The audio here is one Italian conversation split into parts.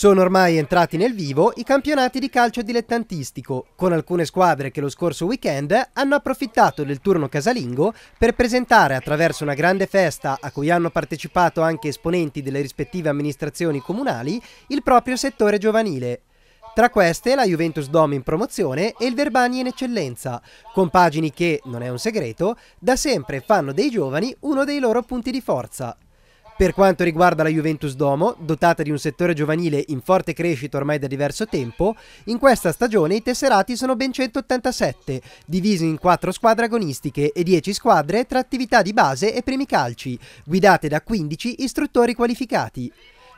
Sono ormai entrati nel vivo i campionati di calcio dilettantistico, con alcune squadre che lo scorso weekend hanno approfittato del turno casalingo per presentare attraverso una grande festa a cui hanno partecipato anche esponenti delle rispettive amministrazioni comunali il proprio settore giovanile. Tra queste la Juventus Dom in promozione e il Verbani in eccellenza, compagini che, non è un segreto, da sempre fanno dei giovani uno dei loro punti di forza. Per quanto riguarda la Juventus Domo, dotata di un settore giovanile in forte crescita ormai da diverso tempo, in questa stagione i tesserati sono ben 187, divisi in 4 squadre agonistiche e 10 squadre tra attività di base e primi calci, guidate da 15 istruttori qualificati.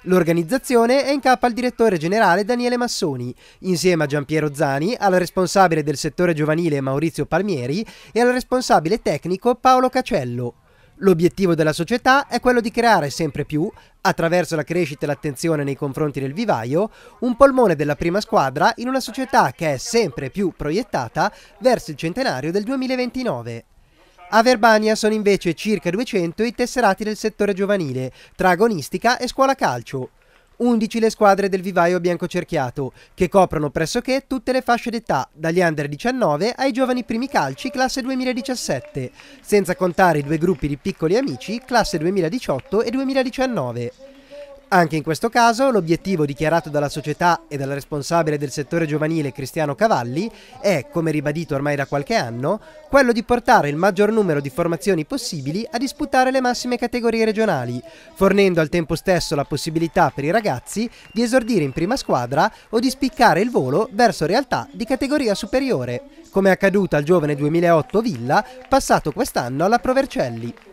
L'organizzazione è in capo al direttore generale Daniele Massoni, insieme a Giampiero Zani, al responsabile del settore giovanile Maurizio Palmieri e al responsabile tecnico Paolo Cacello. L'obiettivo della società è quello di creare sempre più, attraverso la crescita e l'attenzione nei confronti del vivaio, un polmone della prima squadra in una società che è sempre più proiettata verso il centenario del 2029. A Verbania sono invece circa 200 i tesserati del settore giovanile, tra agonistica e scuola calcio. 11 le squadre del vivaio biancocerchiato, che coprono pressoché tutte le fasce d'età, dagli under 19 ai giovani primi calci classe 2017, senza contare i due gruppi di piccoli amici classe 2018 e 2019. Anche in questo caso l'obiettivo dichiarato dalla società e dal responsabile del settore giovanile Cristiano Cavalli è, come ribadito ormai da qualche anno, quello di portare il maggior numero di formazioni possibili a disputare le massime categorie regionali, fornendo al tempo stesso la possibilità per i ragazzi di esordire in prima squadra o di spiccare il volo verso realtà di categoria superiore, come è accaduto al giovane 2008 Villa passato quest'anno alla Provercelli.